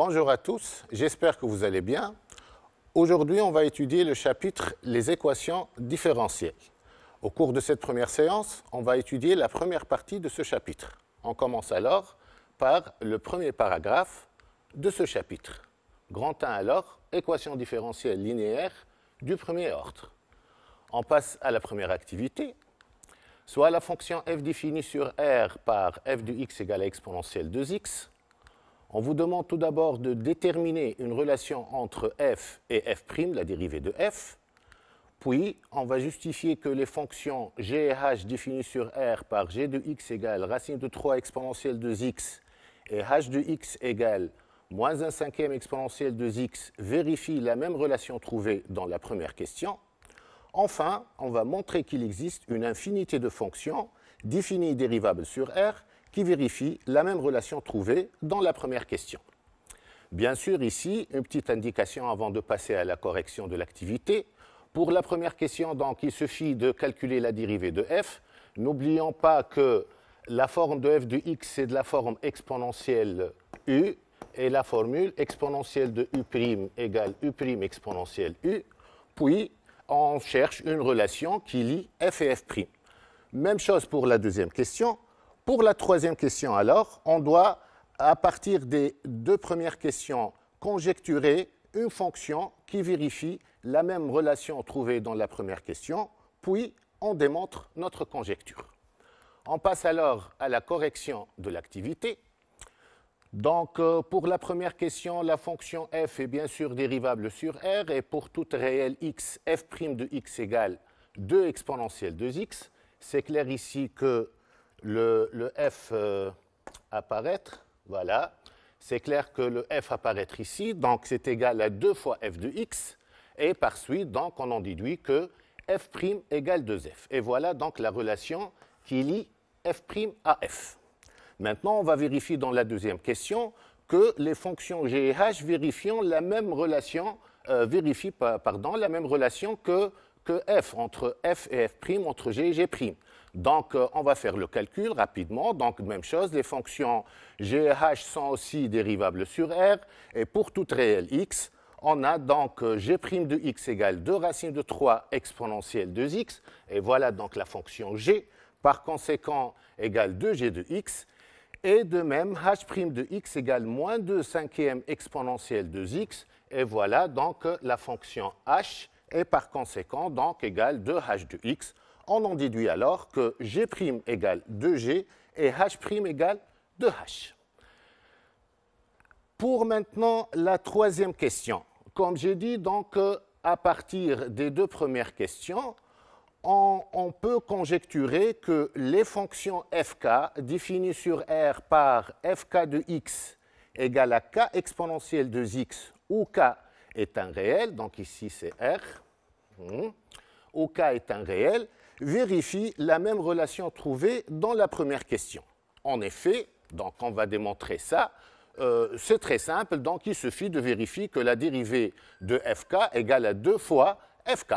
Bonjour à tous, j'espère que vous allez bien. Aujourd'hui, on va étudier le chapitre Les équations différentielles. Au cours de cette première séance, on va étudier la première partie de ce chapitre. On commence alors par le premier paragraphe de ce chapitre. Grand 1 alors, équation différentielle linéaire du premier ordre. On passe à la première activité, soit la fonction f définie sur R par f de x égale à exponentielle 2x, on vous demande tout d'abord de déterminer une relation entre f et f', la dérivée de f. Puis, on va justifier que les fonctions g et h définies sur R par g de x égale racine de 3 exponentielle de x et h de x égale moins 1 cinquième exponentielle de x vérifient la même relation trouvée dans la première question. Enfin, on va montrer qu'il existe une infinité de fonctions définies dérivables sur R qui vérifie la même relation trouvée dans la première question. Bien sûr, ici, une petite indication avant de passer à la correction de l'activité. Pour la première question, donc, il suffit de calculer la dérivée de f. N'oublions pas que la forme de f de x est de la forme exponentielle u et la formule exponentielle de u' égale u' exponentielle u. Puis, on cherche une relation qui lie f et f'. Même chose pour la deuxième question. Pour la troisième question, alors, on doit, à partir des deux premières questions, conjecturer une fonction qui vérifie la même relation trouvée dans la première question, puis on démontre notre conjecture. On passe alors à la correction de l'activité. Donc, euh, pour la première question, la fonction f est bien sûr dérivable sur R, et pour toute réelle x, f' de x égale 2 exponentielle 2x. C'est clair ici que le, F euh, apparaître, voilà, c'est clair que le F apparaître ici, donc c'est égal à 2 fois F de X, et par suite, donc, on en déduit que F' égale 2F. Et voilà donc la relation qui lie F' à F. Maintenant, on va vérifier dans la deuxième question que les fonctions G et H vérifiant la même relation, euh, vérifient, pardon, la même relation que, que F, entre F et F', entre G et G'. Donc, euh, on va faire le calcul rapidement. Donc, même chose, les fonctions g et h sont aussi dérivables sur R. Et pour toute réelle x, on a donc euh, g' de x égale 2 racine de 3 exponentielle 2x. Et voilà donc la fonction g, par conséquent, égale 2g de x. Et de même, h' de x égale moins 2 cinquième exponentielle 2x. Et voilà donc euh, la fonction h, est par conséquent, donc égale 2h de x on en déduit alors que G' égale 2G et H' égale 2H. Pour maintenant la troisième question, comme j'ai dit, donc euh, à partir des deux premières questions, on, on, peut conjecturer que les fonctions fk définies sur R par fk de x égale à k exponentielle de x où k est un réel, donc ici c'est R, hmm. où k est un réel, vérifie la même relation trouvée dans la première question. En effet, donc on va démontrer ça, euh, c'est très simple, donc il suffit de vérifier que la dérivée de fk égale à 2 fois fk.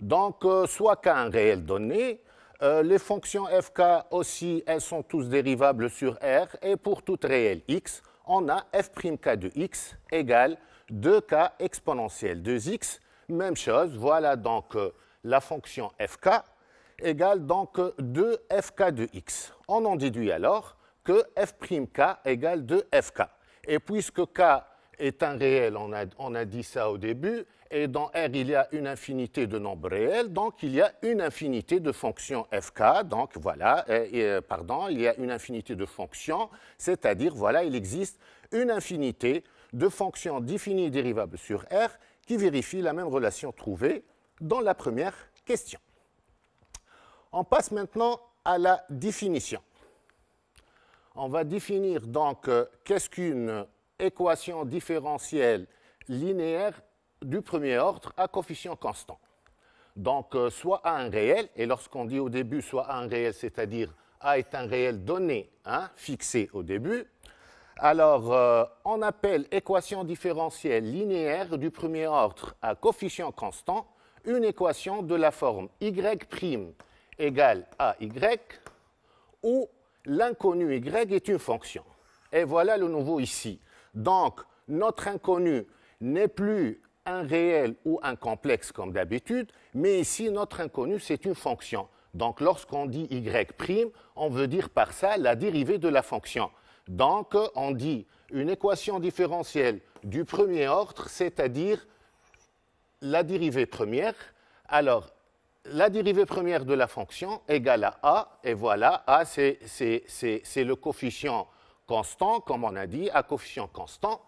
Donc, euh, soit k un réel donné, euh, les fonctions fk aussi, elles sont tous dérivables sur R, et pour toute réelle x, on a f'k de x égale 2k exponentielle 2x. Même chose, voilà donc la fonction fk égale donc 2fk de x. On en déduit alors que f'k égale 2fk. Et puisque k est un réel, on a, dit ça au début, et dans R, il y a une infinité de nombres réels, donc il y a une infinité de fonctions fk, donc voilà, pardon, il y a une infinité de fonctions, c'est-à-dire, voilà, il existe une infinité de fonctions définies et dérivables sur R qui vérifient la même relation trouvée dans la première question. On passe maintenant à la définition. On va définir donc euh, qu'est-ce qu'une équation différentielle linéaire du premier ordre à coefficient constant. Donc, euh, soit a un réel, et lorsqu'on dit au début soit a un réel, c'est-à-dire A est un réel donné, hein, fixé au début, alors euh, on appelle équation différentielle linéaire du premier ordre à coefficient constant une équation de la forme y' égale à y, où l'inconnu y est une fonction. Et voilà le nouveau ici. Donc, notre inconnu n'est plus un réel ou un complexe comme d'habitude, mais ici, notre inconnu, c'est une fonction. Donc, lorsqu'on dit y', on veut dire par ça la dérivée de la fonction. Donc, on dit une équation différentielle du premier ordre, c'est-à-dire la dérivée première. Alors, la dérivée première de la fonction égale à a, et voilà, a c'est le coefficient constant, comme on a dit, à coefficient constant,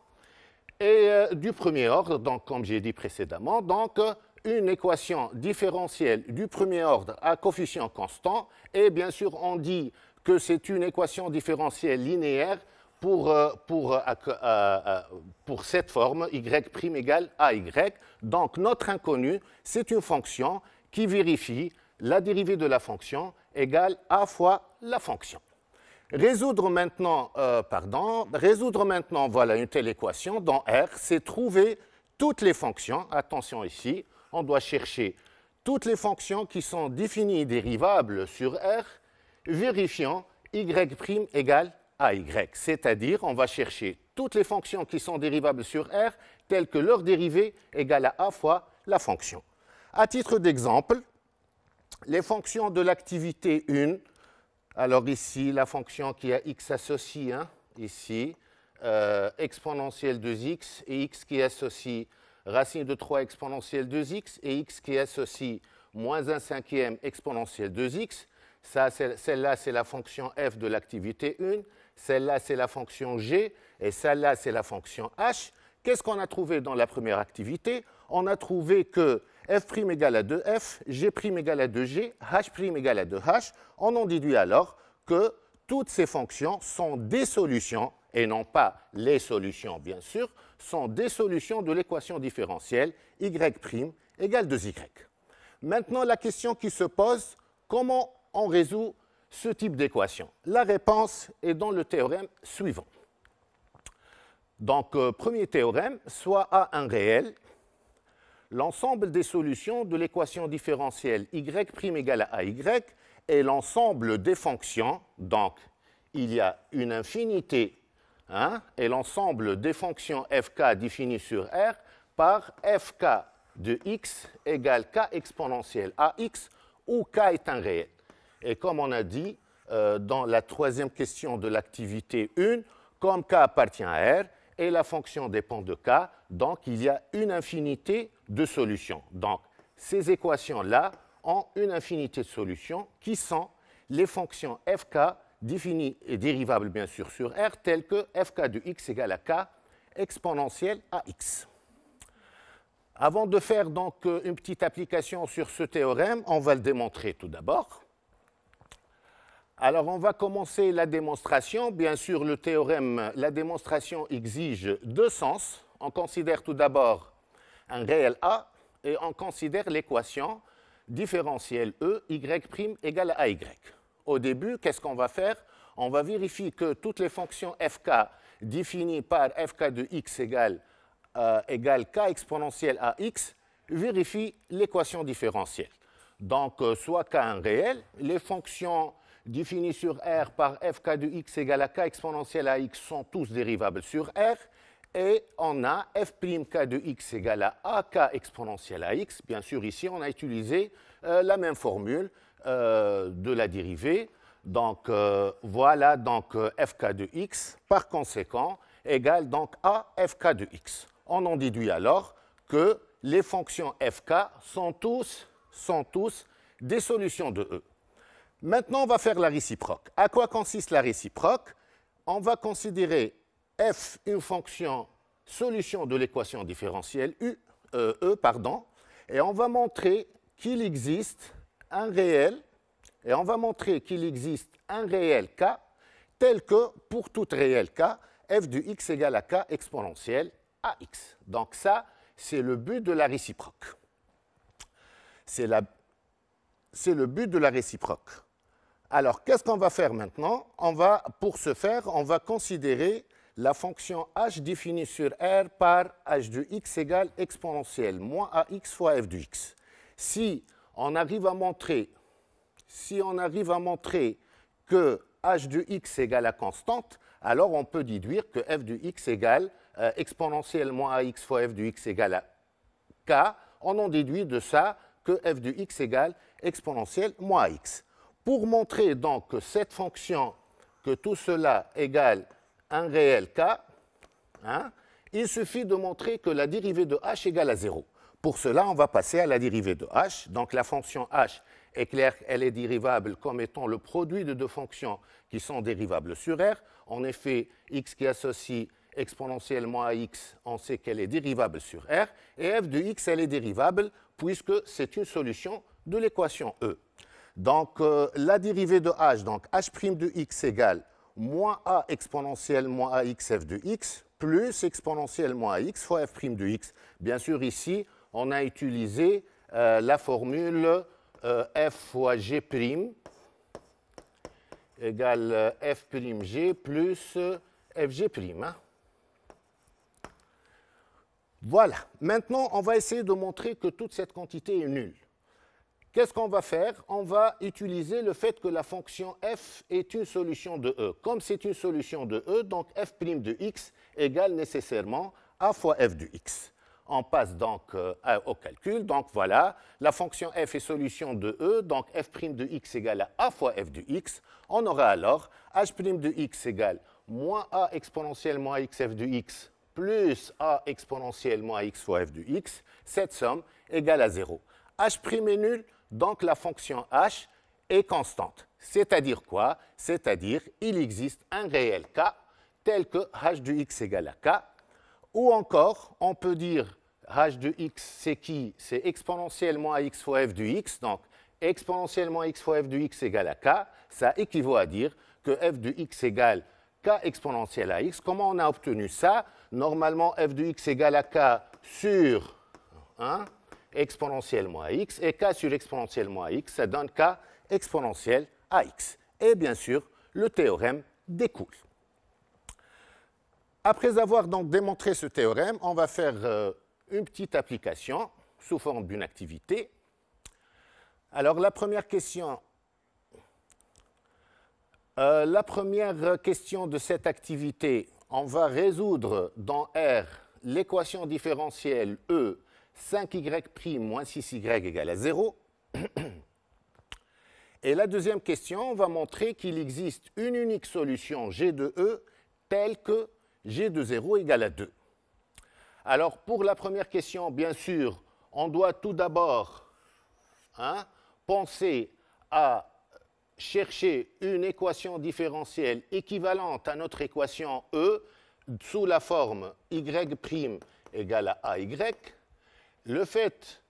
et euh, du premier ordre, donc comme j'ai dit précédemment, donc une équation différentielle du premier ordre à coefficient constant, et bien sûr on dit que c'est une équation différentielle linéaire pour, euh, pour, euh, pour cette forme y' égale Y, Donc notre inconnu, c'est une fonction qui vérifie la dérivée de la fonction égale a fois la fonction. Résoudre maintenant, euh, pardon, résoudre maintenant, voilà une telle équation dans R, c'est trouver toutes les fonctions. Attention ici, on doit chercher toutes les fonctions qui sont définies dérivables sur R, vérifiant y' égale à y. C'est-à-dire, on va chercher toutes les fonctions qui sont dérivables sur R, telles que leur dérivée égale à a fois la fonction. À titre d'exemple, les fonctions de l'activité 1, alors ici, la fonction qui a x associé, hein, ici, euh, exponentielle 2 x, et x qui associe racine de 3 exponentielle 2 x, et x qui associe moins 1 cinquième exponentielle 2 x. Celle-là, c'est la fonction f de l'activité 1, celle-là, c'est la fonction g, et celle-là, c'est la fonction h. Qu'est-ce qu'on a trouvé dans la première activité On a trouvé que f' égale à 2f, g' égale à 2g, h' égale à 2h. On en déduit alors que toutes ces fonctions sont des solutions, et non pas les solutions bien sûr, sont des solutions de l'équation différentielle y' égale 2y. Maintenant, la question qui se pose, comment on résout ce type d'équation La réponse est dans le théorème suivant. Donc, euh, premier théorème, soit A un réel l'ensemble des solutions de l'équation différentielle y' égale à y est l'ensemble des fonctions. Donc, il y a une infinité hein, et l'ensemble des fonctions fk définies sur R par fk de x égale k exponentielle à x où k est un réel. Et comme on a dit euh, dans la troisième question de l'activité 1, comme k appartient à R, et la fonction dépend de k, donc il y a une infinité de solutions. Donc ces équations-là ont une infinité de solutions qui sont les fonctions fk définies et dérivables bien sûr sur R telles que fk de x égale à k exponentielle à x. Avant de faire donc euh, une petite application sur ce théorème, on va le démontrer tout d'abord. Alors on va commencer la démonstration. Bien sûr, le théorème, la démonstration exige deux sens. On considère tout d'abord un réel A et on considère l'équation différentielle E, y' égale à y. Au début, qu'est-ce qu'on va faire On va vérifier que toutes les fonctions fk définies par fk de x euh, égale, k exponentielle à x vérifient l'équation différentielle. Donc, euh, soit k un réel, les fonctions définis sur R par fk de x égale à k exponentielle à x sont tous dérivables sur R. Et on a f'k de x égale à ak exponentielle à x. Bien sûr, ici, on a utilisé euh, la même formule euh, de la dérivée. Donc, euh, voilà donc fk de x, par conséquent, égale donc à fk de x. On en déduit alors que les fonctions fk sont tous, sont tous des solutions de E. Maintenant, on va faire la réciproque. À quoi consiste la réciproque On va considérer f une fonction solution de l'équation différentielle U, euh, e, pardon, et on va montrer qu'il existe un réel, et on va montrer qu'il existe un réel k tel que pour tout réel k, f du x égale à k exponentielle à x. Donc ça, c'est le but de la réciproque. C'est le but de la réciproque. Alors, qu'est-ce qu'on va faire maintenant on va, Pour ce faire, on va considérer la fonction h définie sur R par h de x égale exponentielle moins ax fois f de x. Si on arrive à montrer, si on arrive à montrer que h de x égale à constante, alors on peut déduire que f de x égale euh, exponentielle moins ax fois f de x égale à k. On en déduit de ça que f de x égale exponentielle moins x. Pour montrer donc que cette fonction, que tout cela égale un réel k, hein, il suffit de montrer que la dérivée de h égale à 0. Pour cela, on va passer à la dérivée de h. Donc la fonction h est claire, elle est dérivable comme étant le produit de deux fonctions qui sont dérivables sur R. En effet, x qui associe exponentiellement à x, on sait qu'elle est dérivable sur R. Et f de x, elle est dérivable puisque c'est une solution de l'équation E. Donc, euh, la dérivée de h, donc h' prime de x égale moins a exponentielle moins f de x plus exponentielle moins ax fois f' prime de x. Bien sûr, ici, on a utilisé euh, la formule euh, f fois g' prime égale g plus fg'. prime. Hein. Voilà. Maintenant, on va essayer de montrer que toute cette quantité est nulle. Qu'est-ce qu'on va faire On va utiliser le fait que la fonction f est une solution de E. Comme c'est une solution de E, donc f' de x égale nécessairement a fois f de x. On passe donc euh, au calcul. Donc voilà, la fonction f est solution de E, donc f' de x égale à a fois f de x. On aura alors h' de x égale moins a exponentielle moins x f de x plus a exponentielle moins x fois f de x. Cette somme égale à 0. h' est nul, donc la fonction h est constante. C'est-à-dire quoi C'est-à-dire il existe un réel k tel que h de x égale à k, ou encore on peut dire h de x c'est qui C'est exponentiellement à x fois f de x, donc exponentiellement x fois f de x égale à k, ça équivaut à dire que f de x égale k exponentielle à x. Comment on a obtenu ça Normalement f de x égale à k sur... 1 exponentielle moins x, et k sur exponentielle moins x, ça donne k exponentielle à x. Et bien sûr, le théorème découle. Après avoir donc démontré ce théorème, on va faire euh, une petite application sous forme d'une activité. Alors la première question, euh, la première question de cette activité, on va résoudre dans R l'équation différentielle E 5y' moins 6y égale à 0. Et la deuxième question va montrer qu'il existe une unique solution g de E telle que g de 0 égale à 2. Alors pour la première question, bien sûr, on doit tout d'abord hein, penser à chercher une équation différentielle équivalente à notre équation E sous la forme y' égale à AY le fait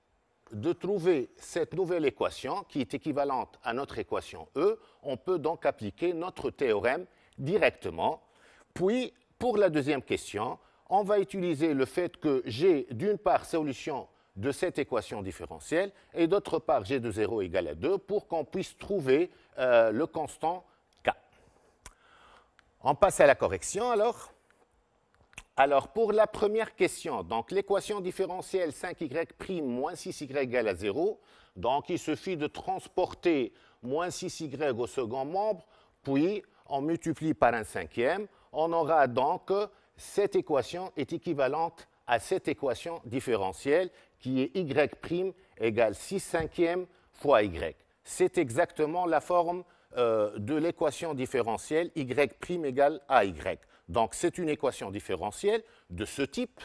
de trouver cette nouvelle équation, qui est équivalente à notre équation E, on peut donc appliquer notre théorème directement. Puis, pour la deuxième question, on va utiliser le fait que j'ai d'une part solution de cette équation différentielle et d'autre part g de 0 égale à 2 pour qu'on puisse trouver euh, le constant k. On passe à la correction alors. Alors, pour la première question, donc l'équation différentielle 5y' moins 6y égale à 0, donc il suffit de transporter moins 6y au second membre, puis on multiplie par un cinquième. On aura donc cette équation est équivalente à cette équation différentielle qui est y' égale 6 cinquièmes fois y. C'est exactement la forme euh, de l'équation différentielle y' égale y'. Donc c'est une équation différentielle de ce type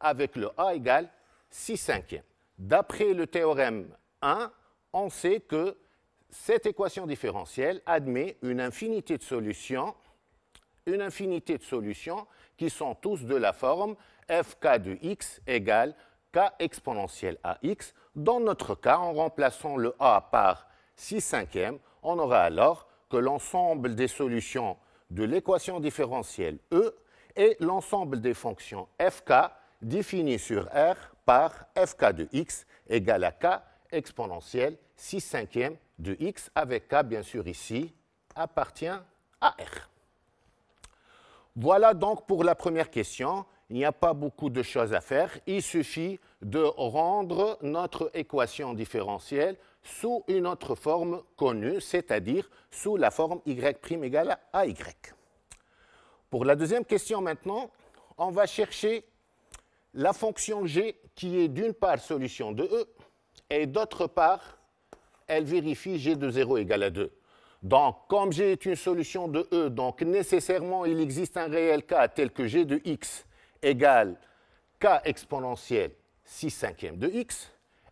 avec le A égale 6 cinquièmes. D'après le théorème 1, on sait que cette équation différentielle admet une infinité de solutions, une infinité de solutions qui sont tous de la forme fk de x égale k exponentielle à x. Dans notre cas, en remplaçant le a par 6 cinquièmes, on aura alors que l'ensemble des solutions de l'équation différentielle E et l'ensemble des fonctions fk définies sur R par fk de x égale à k exponentielle 6 cinquième de x avec k, bien sûr, ici, appartient à R. Voilà donc pour la première question il n'y a pas beaucoup de choses à faire. Il suffit de rendre notre équation différentielle sous une autre forme connue, c'est-à-dire sous la forme y' égale à y. Pour la deuxième question maintenant, on va chercher la fonction g qui est d'une part solution de e et d'autre part, elle vérifie g de 0 égale à 2. Donc, comme g est une solution de e, donc nécessairement il existe un réel cas tel que g de x égale k exponentielle 6 cinquièmes de x,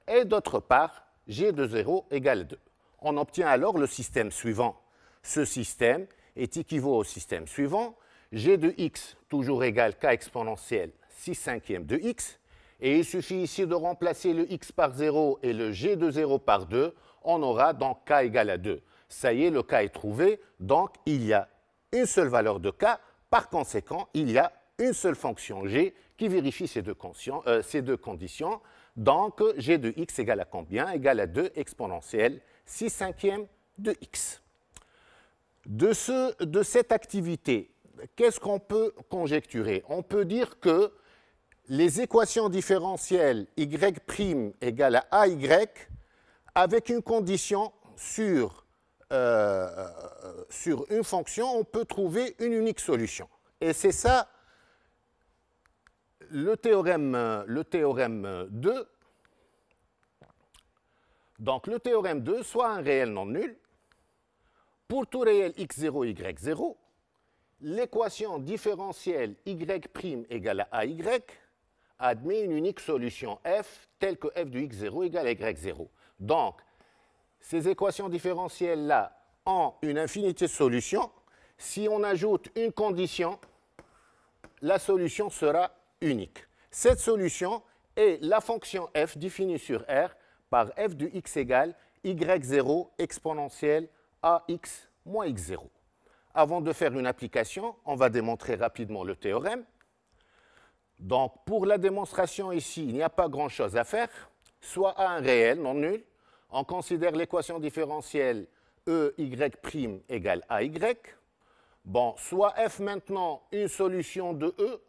et d'autre part, g de 0 égale 2. On obtient alors le système suivant. Ce système est équivalent au système suivant, g de x toujours égale k exponentielle 6 cinquièmes de x, et il suffit ici de remplacer le x par 0 et le g de 0 par 2, on aura donc k égale à 2. Ça y est, le k est trouvé, donc il y a une seule valeur de k, par conséquent, il y a une seule fonction g qui vérifie euh, ces deux, conditions. Donc, g de x égale à combien Égale à 2 exponentielle 6 cinquièmes de x. De, de cette activité, qu'est-ce qu'on peut conjecturer On peut dire que les équations différentielles y' prime égale à ay avec une condition sur, euh, euh, sur une fonction, on peut trouver une unique solution. Et c'est ça le théorème, euh, le théorème 2, euh, donc le théorème 2, soit un réel non nul, pour tout réel x0, y0, l'équation différentielle y' égale à ay admet une unique solution f telle que f de x0 égale à y0. Donc, ces équations différentielles-là ont une infinité de solutions. Si on ajoute une condition, la solution sera unique. Cette solution est la fonction f définie sur R par f de x égale y0 exponentielle à x moins x0. Avant de faire une application, on va démontrer rapidement le théorème. Donc, pour la démonstration ici, il n'y a pas grand-chose à faire. Soit a un réel non nul, on considère l'équation différentielle e y' égale AY. Bon, soit f maintenant une solution de E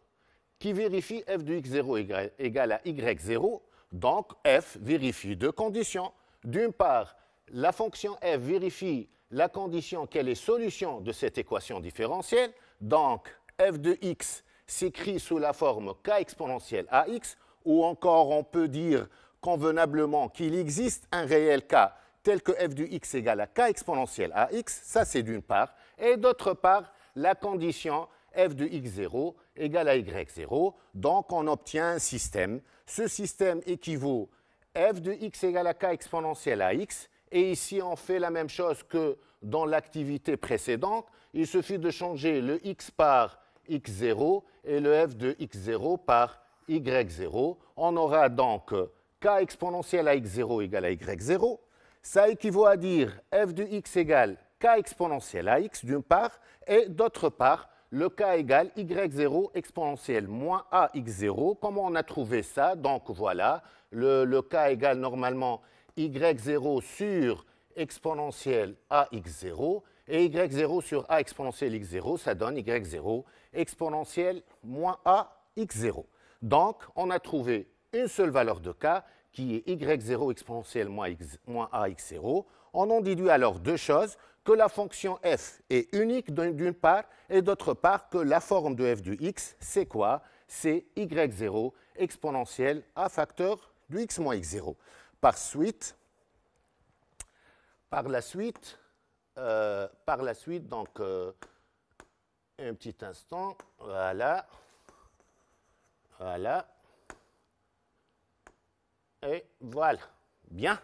qui vérifie f de x0 égale à y0. Donc, f vérifie deux conditions. D'une part, la fonction f vérifie la condition qu'elle est solution de cette équation différentielle. Donc, f de x s'écrit sous la forme k exponentielle ax, ou encore on peut dire convenablement qu'il existe un réel k tel que f de x égale à k exponentielle ax, ça c'est d'une part, et d'autre part, la condition f de x0 égale à y0. Donc on obtient un système. Ce système équivaut f de x égale à k exponentielle à x. Et ici, on fait la même chose que dans l'activité précédente. Il suffit de changer le x par x0 et le f de x0 par y0. On aura donc k exponentielle à x0 égale à y0. Ça équivaut à dire f de x égale k exponentielle à x d'une part et d'autre part le k égale y0 exponentielle moins ax0. Comment on a trouvé ça Donc voilà, le, le, k égale normalement y0 sur exponentielle ax0 et y0 sur a exponentielle x0, ça donne y0 exponentielle moins ax0. Donc on a trouvé une seule valeur de k qui est y0 exponentielle moins ax0. On en déduit alors deux choses, que la fonction f est unique d'une part et d'autre part que la forme de f du x, c'est quoi C'est y0 exponentielle à facteur du x moins x0. Par suite, par la suite, euh, par la suite, donc euh, un petit instant, voilà, voilà, et voilà, bien.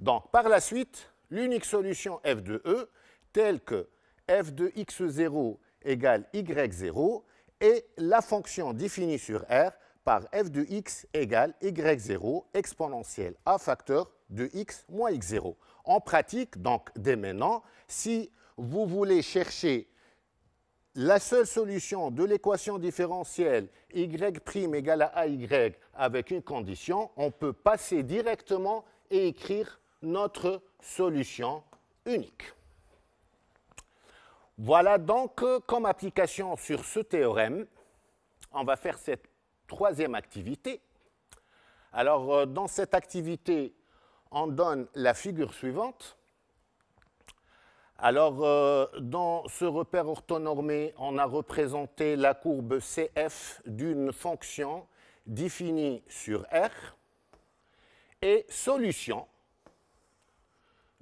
Donc par la suite, l'unique solution f de E telle que f de x0 égale y0 est la fonction définie sur R par f de x égale y0 exponentielle à facteur de x moins x0. En pratique, donc dès maintenant, si vous voulez chercher la seule solution de l'équation différentielle y' égale à ay avec une condition, on peut passer directement et écrire notre solution unique. Voilà donc euh, comme application sur ce théorème, on va faire cette troisième activité. Alors euh, dans cette activité, on donne la figure suivante. Alors euh, dans ce repère orthonormé, on a représenté la courbe CF d'une fonction définie sur R et solution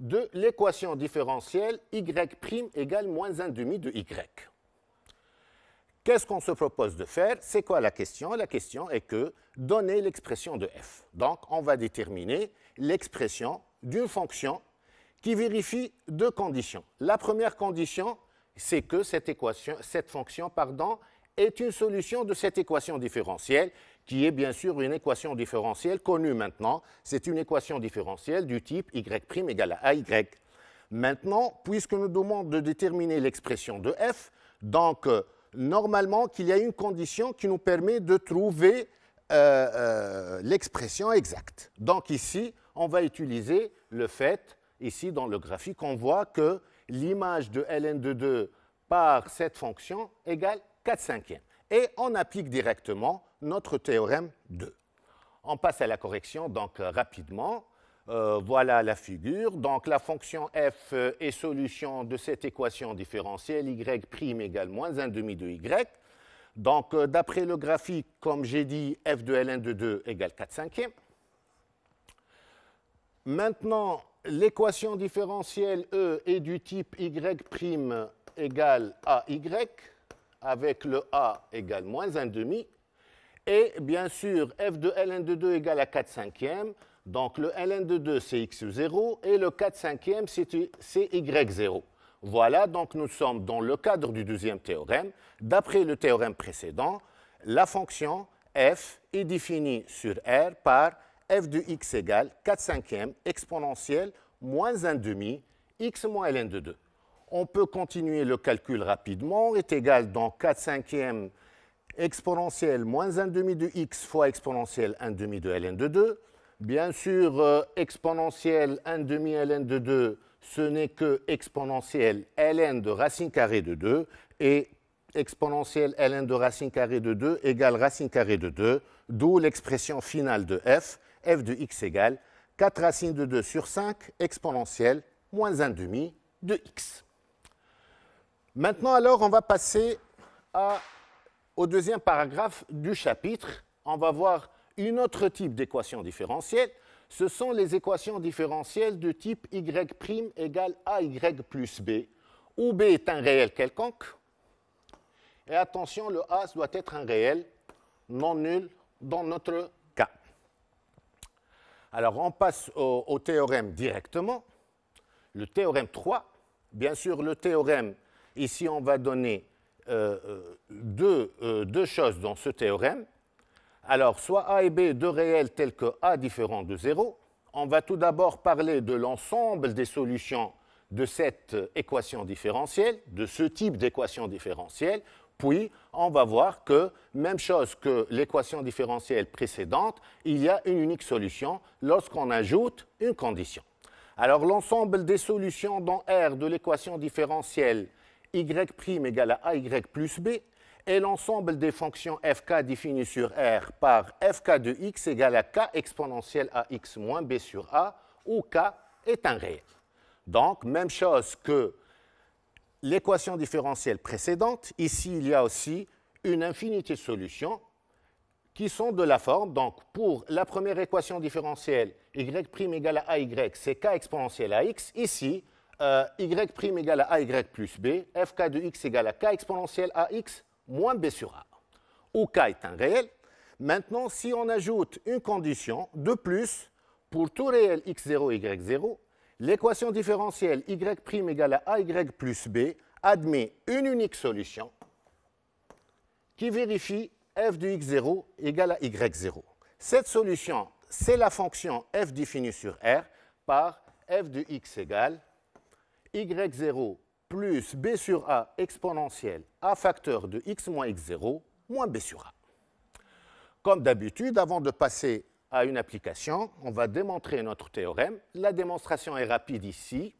de l'équation différentielle y' égale moins demi de y. Qu'est-ce qu'on se propose de faire C'est quoi la question La question est que donner l'expression de f. Donc, on va déterminer l'expression d'une fonction qui vérifie deux conditions. La première condition, c'est que cette, équation, cette fonction pardon, est une solution de cette équation différentielle qui est bien sûr une équation différentielle connue maintenant. C'est une équation différentielle du type y' égale à ay. Maintenant, puisque nous demande de déterminer l'expression de f, donc euh, normalement qu'il y a une condition qui nous permet de trouver euh, euh, l'expression exacte. Donc ici, on va utiliser le fait, ici dans le graphique, on voit que l'image de ln de 2 par cette fonction égale 4 cinquièmes. Et on applique directement notre théorème 2. On passe à la correction, donc euh, rapidement. Euh, voilà la figure. Donc la fonction f euh, est solution de cette équation différentielle, y' égale moins 1 demi de y. Donc d'après le graphique, comme j'ai dit, f de ln de 2 égale 4 cinquièmes. Maintenant, l'équation différentielle E est du type y' égale ay, avec le a égale moins 1 demi et bien sûr, f de ln de 2 égale à 4 cinquièmes. Donc le ln de 2, c'est x0 et le 4 cinquièmes, c'est y0. Voilà, donc nous sommes dans le cadre du deuxième théorème. D'après le théorème précédent, la fonction f est définie sur R par f de x égale 4 cinquièmes exponentielle moins 1 demi x moins ln de 2. On peut continuer le calcul rapidement, est égal dans 4 cinquièmes exponentielle moins 1 demi de x fois exponentielle 1 demi de ln de 2. Bien sûr, euh, exponentielle 1 demi ln de 2, ce n'est que exponentielle ln de racine carrée de 2 et exponentielle ln de racine carrée de 2 égale racine carrée de 2, d'où l'expression finale de f, f de x égale 4 racines de 2 sur 5 exponentielle moins 1 demi de x. Maintenant, alors, on va passer à au deuxième paragraphe du chapitre, on va voir une autre type d'équation différentielle. Ce sont les équations différentielles de type y' égale ay plus b, où b est un réel quelconque. Et attention, le a doit être un réel non nul dans notre cas. Alors, on passe au théorème directement. Le théorème 3, bien sûr, le théorème, ici, on va donner euh, euh, euh, deux, choses dans ce théorème. Alors, soit A et B, deux réels tels que A différent de 0, on va tout d'abord parler de l'ensemble des solutions de cette équation différentielle, de ce type d'équation différentielle, puis on va voir que, même chose que l'équation différentielle précédente, il y a une unique solution lorsqu'on ajoute une condition. Alors l'ensemble des solutions dans R de l'équation différentielle y' égale à ay plus b et l'ensemble des fonctions fk définies sur R par fk de x égale à k exponentielle à x moins b sur a, où k est un réel. Donc, même chose que l'équation différentielle précédente, ici il y a aussi une infinité de solutions qui sont de la forme, donc pour la première équation différentielle, y' égale à ay c'est k exponentielle à x, ici, euh, y' égale à ay plus b, fk de x égale à k exponentielle AX x moins b sur a, où k est un réel. Maintenant, si on ajoute une condition de plus pour tout réel x0, y0, l'équation différentielle y' égale à ay plus b admet une unique solution qui vérifie f de x0 égale à y0. Cette solution, c'est la fonction f définie sur R par f de x égale y0 plus b sur a exponentielle a facteur de x moins x0 moins b sur a. Comme d'habitude, avant de passer à une application, on va démontrer notre théorème. La démonstration est rapide ici.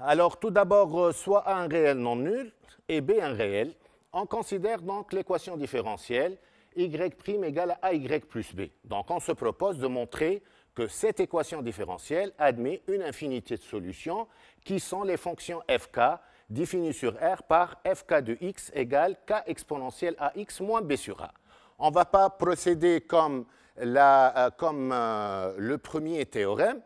Alors tout d'abord, euh, soit A un réel non nul et B un réel. On considère donc l'équation différentielle y' égale à y plus b. Donc on se propose de montrer cette équation différentielle admet une infinité de solutions qui sont les fonctions fk définies sur R par fk de x égale k exponentielle à x moins b sur a. On ne va pas procéder comme, euh, euh, le premier théorème.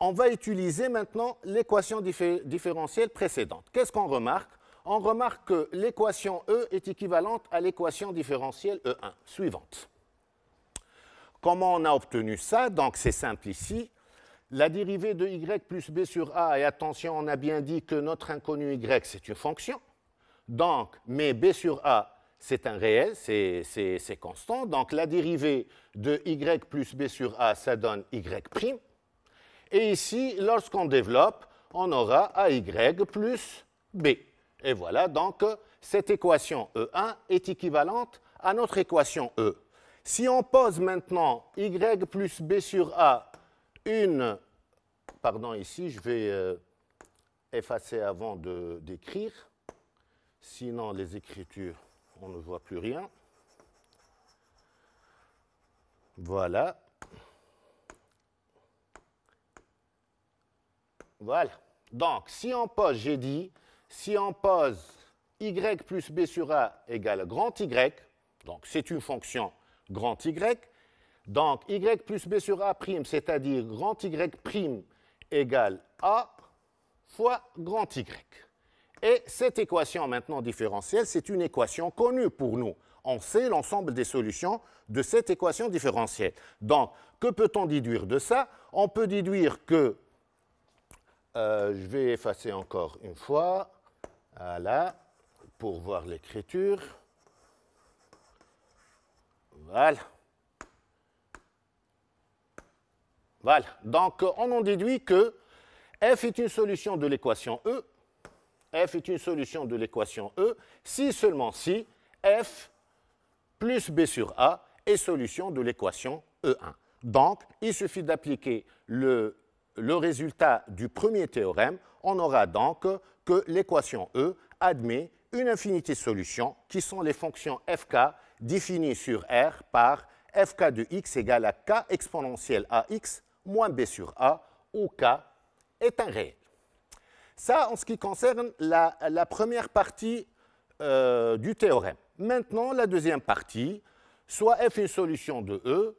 On va utiliser maintenant l'équation différentielle précédente. Qu'est-ce qu'on remarque On remarque que l'équation E est équivalente à l'équation différentielle E1 suivante. Comment on a obtenu ça Donc c'est simple ici. La dérivée de y plus b sur a, et attention, on a bien dit que notre inconnu y, c'est une fonction. Donc, mais b sur a, c'est un réel, c'est constant. Donc la dérivée de y plus b sur a, ça donne y'. Et ici, lorsqu'on développe, on aura ay plus b. Et voilà, donc cette équation E1 est équivalente à notre équation E. Si on pose maintenant y plus b sur a, une, pardon ici, je vais euh, effacer avant d'écrire, sinon les écritures, on ne voit plus rien. Voilà. Voilà. Donc, si on pose, j'ai dit, si on pose y plus b sur a égale grand y, donc c'est une fonction grand Y. Donc, Y plus B sur A prime, c'est-à-dire grand Y prime égale A fois grand Y. Et cette équation maintenant différentielle, c'est une équation connue pour nous. On sait l'ensemble des solutions de cette équation différentielle. Donc, que peut-on déduire de ça On peut déduire que, euh, je vais effacer encore une fois, voilà, pour voir l'écriture. Voilà. Voilà. Donc, on en déduit que f est une solution de l'équation E. f est une solution de l'équation E si seulement si f plus b sur a est solution de l'équation E1. Donc, il suffit d'appliquer le, le résultat du premier théorème. On aura donc que l'équation E admet une infinité de solutions qui sont les fonctions fk Défini sur R par fk de x égale à k exponentielle à x moins b sur a, où k est un réel. Ça, en ce qui concerne la, première partie euh, du théorème. Maintenant, la deuxième partie, soit f une solution de E,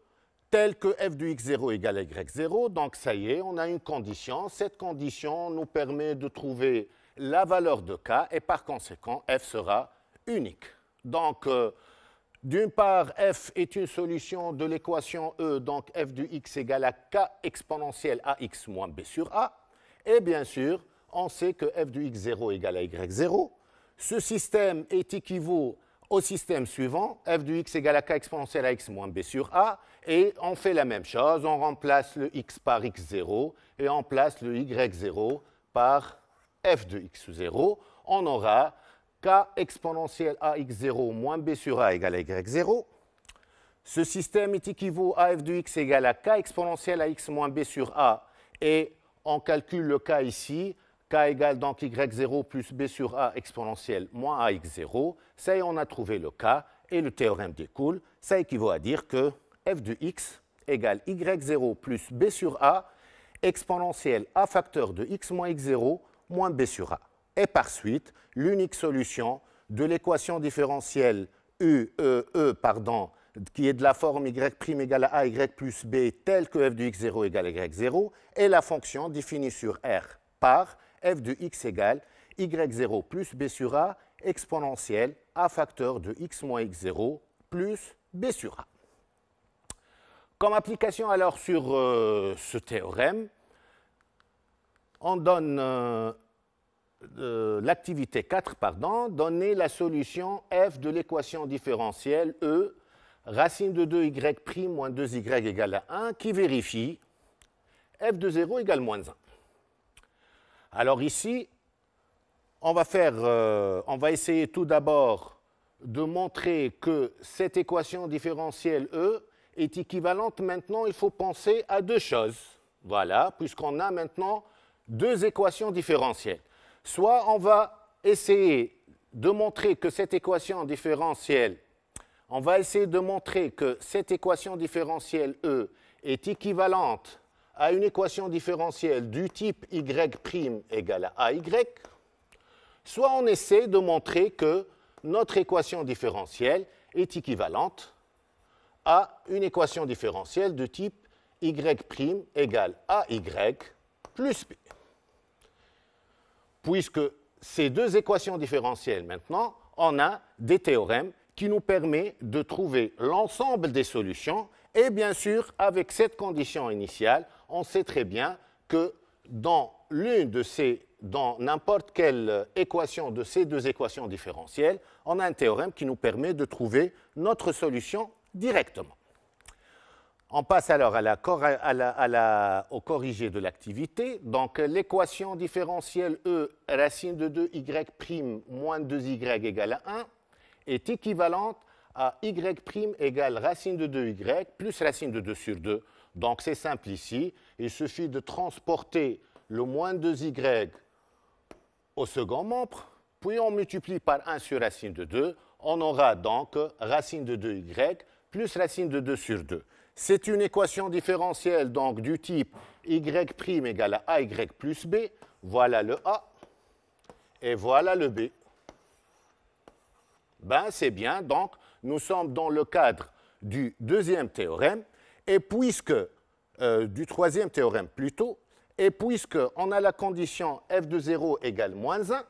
telle que f de x0 égale à y0, donc ça y est, on a une condition. Cette condition nous permet de trouver la valeur de k, et par conséquent, f sera unique. Donc, euh, d'une part, f est une solution de l'équation E, donc f de x égale à k exponentielle à x moins b sur a. Et bien sûr, on sait que f de x0 égale à y0. Ce système est équivaut au système suivant, f de x égale à k exponentielle à x moins b sur a, et on fait la même chose, on remplace le x par x0 et on place le y0 par f de x0. On aura k exponentielle à x0 moins b sur a égale à y0. Ce système est équivaut à f de x égale à k exponentielle à x moins b sur a. Et on calcule le k ici. k égale donc y0 plus b sur a exponentielle moins ax 0 Ça y est, on a trouvé le k et le théorème découle. Ça équivaut à dire que f de x égale y0 plus b sur a exponentielle a facteur de x moins x0 moins b sur a et par suite l'unique solution de l'équation différentielle U, E, E, pardon, qui est de la forme y' prime égale à y plus b tel que f de x0 égale y0, est la fonction définie sur R par f de x égale y0 plus b sur a exponentielle à facteur de x moins x0 plus b sur a. Comme application alors sur euh, ce théorème, on donne euh, l'activité 4, pardon, donner la solution f de l'équation différentielle e racine de 2y' moins 2y égale à 1 qui vérifie f de 0 égale moins 1. Alors ici, on va, euh, on va essayer tout d'abord de montrer que cette équation différentielle E est équivalente. Maintenant, il faut penser à deux choses. Voilà, puisqu'on a maintenant deux équations différentielles. Soit on va essayer de montrer que cette équation différentielle, on va essayer de montrer que cette équation différentielle E est équivalente à une équation différentielle du type y' égale à AY, soit on essaie de montrer que notre équation différentielle est équivalente à une équation différentielle de type y' égale à y plus p puisque ces deux équations différentielles maintenant, on a des théorèmes qui nous permettent de trouver l'ensemble des solutions. Et bien sûr, avec cette condition initiale, on sait très bien que dans l'une de ces, dans n'importe quelle équation de ces deux équations différentielles, on a un théorème qui nous permet de trouver notre solution directement. On passe alors au corrigé de l'activité. Donc l'équation différentielle E racine de 2y prime moins 2y égale à 1 est équivalente à y prime égale racine de 2y plus racine de 2 sur 2. Donc c'est simple ici. Il suffit de transporter le moins 2y au second membre, puis on multiplie par 1 sur racine de 2. On aura donc racine de 2y plus racine de 2 sur 2. C'est une équation différentielle, donc du type y' égale à ay plus b. Voilà le a et voilà le b. Ben, c'est bien, donc nous sommes dans le cadre du deuxième théorème, et puisque, euh, du troisième théorème plutôt, et puisque on a la condition f de 0 égale moins 1,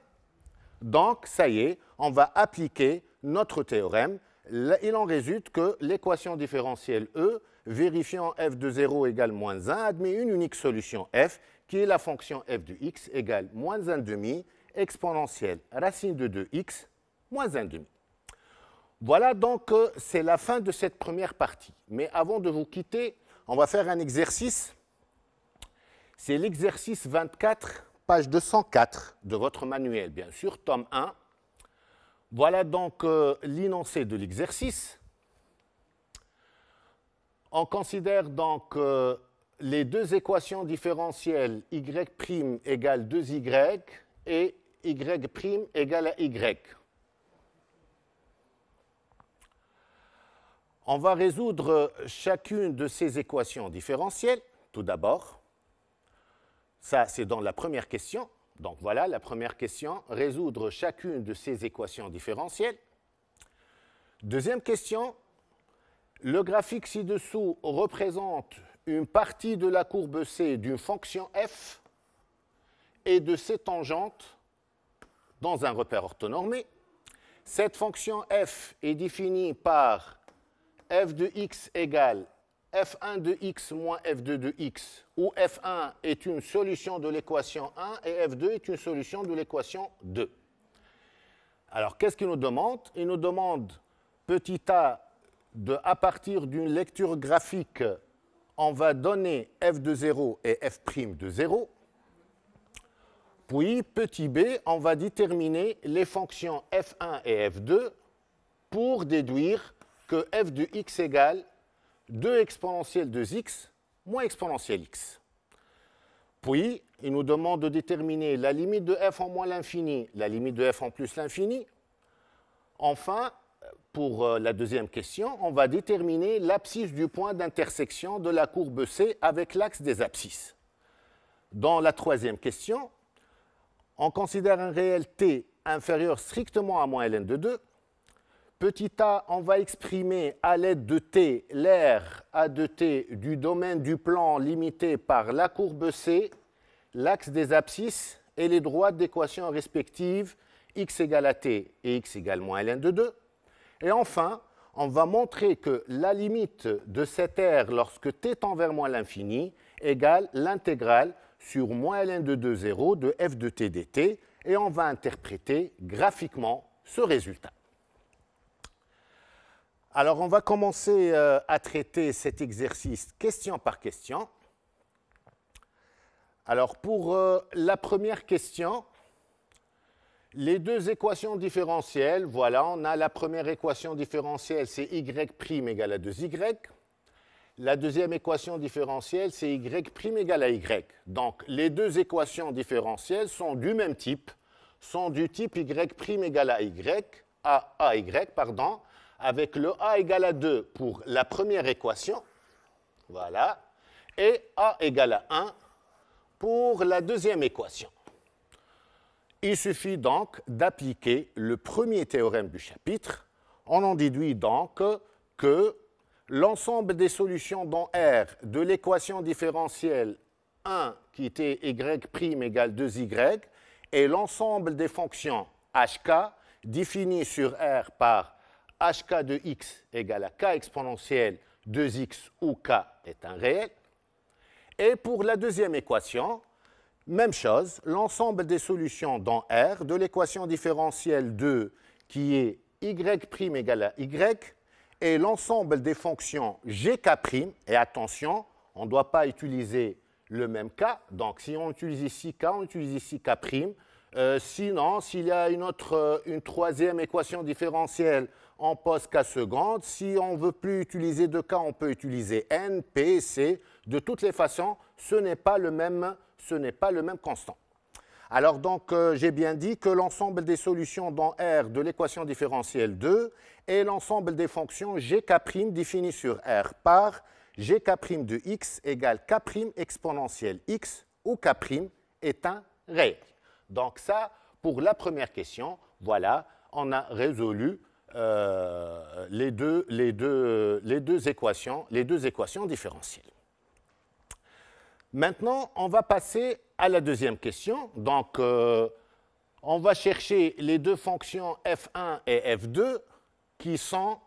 donc ça y est, on va appliquer notre théorème. Il en résulte que l'équation différentielle E vérifiant f de 0 égale moins 1 admet une unique solution f, qui est la fonction f de x égale moins 1 demi exponentielle racine de 2x moins 1 demi. Voilà donc euh, c'est la fin de cette première partie. Mais avant de vous quitter, on va faire un exercice. C'est l'exercice 24, page 204 de votre manuel, bien sûr, tome 1. Voilà donc euh, l'énoncé de l'exercice on considère donc euh, les deux équations différentielles y' égale 2y et y' égale à y. On va résoudre chacune de ces équations différentielles, tout d'abord. Ça, c'est dans la première question. Donc voilà la première question, résoudre chacune de ces équations différentielles. Deuxième question, le graphique ci-dessous représente une partie de la courbe C d'une fonction f et de ses tangentes dans un repère orthonormé. Cette fonction f est définie par f de x égale f1 de x moins f2 de x, où f1 est une solution de l'équation 1 et f2 est une solution de l'équation 2. Alors, qu'est-ce qu'il nous demande Il nous demande petit a de, à partir d'une lecture graphique, on va donner f de 0 et f' de 0. Puis, petit b, on va déterminer les fonctions f1 et f2 pour déduire que f de x égale 2 exponentielle de x moins exponentielle x. Puis, il nous demande de déterminer la limite de f en moins l'infini, la limite de f en plus l'infini. Enfin, pour euh, la deuxième question, on va déterminer l'abscisse du point d'intersection de la courbe C avec l'axe des abscisses. Dans la troisième question, on considère un réel T inférieur strictement à moins ln de 2. Petit a, on va exprimer à l'aide de t l'aire a de t du domaine du plan limité par la courbe C, l'axe des abscisses et les droites d'équation respectives x égale à t et x égale moins ln de 2. Et enfin, on va montrer que la limite de cette R lorsque t tend vers moins l'infini égale l'intégrale sur moins ln de 2, 0 de f de t dt et on va interpréter graphiquement ce résultat. Alors on va commencer euh, à traiter cet exercice question par question. Alors pour euh, la première question, les deux équations différentielles, voilà, on a la première équation différentielle, c'est y' égale à 2y. La deuxième équation différentielle, c'est y' égale à y. Donc, les deux équations différentielles sont du même type, sont du type y' égale à y, à pardon, avec le a égale à 2 pour la première équation, voilà, et a égale à 1 pour la deuxième équation. Il suffit donc d'appliquer le premier théorème du chapitre. On en déduit donc que l'ensemble des solutions dans R de l'équation différentielle 1 qui était y' égale 2y et l'ensemble des fonctions hk définies sur R par hk de x égale à k exponentielle 2x où k est un réel. Et pour la deuxième équation, même chose, l'ensemble des solutions dans R de l'équation différentielle 2 qui est y' égale à y et l'ensemble des fonctions gk', et attention, on ne doit pas utiliser le même k, donc si on utilise ici k, on utilise ici k', prime. Euh, sinon, s'il y a une, autre, euh, une troisième équation différentielle, on pose k seconde. Si on ne veut plus utiliser de k, on peut utiliser n, p, c. De toutes les façons, ce n'est pas le même ce n'est pas le même constant. Alors donc, euh, j'ai bien dit que l'ensemble des solutions dans R de l'équation différentielle 2 est l'ensemble des fonctions gk' définies sur R par gk' de x égale k' exponentielle x où k' est un réel. Donc ça, pour la première question, voilà, on a résolu euh, les, deux, les, deux, les, deux équations, les deux équations différentielles. Maintenant, on va passer à la deuxième question. Donc, euh, on va chercher les deux fonctions f1 et f2 qui sont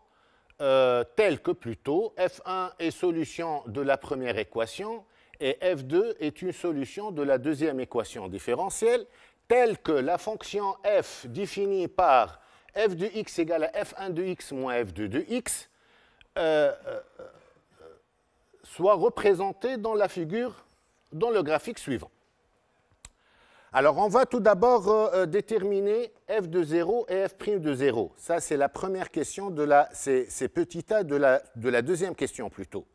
euh, telles que plutôt f1 est solution de la première équation et f2 est une solution de la deuxième équation différentielle, telle que la fonction f définie par f de x égale à f1 de x moins f2 de x euh, soit représentée dans la figure dans le graphique suivant. Alors, on va tout d'abord euh, euh, déterminer f de 0 et f' de 0. Ça, c'est la première question de la, c'est petit a de la, de la deuxième question plutôt.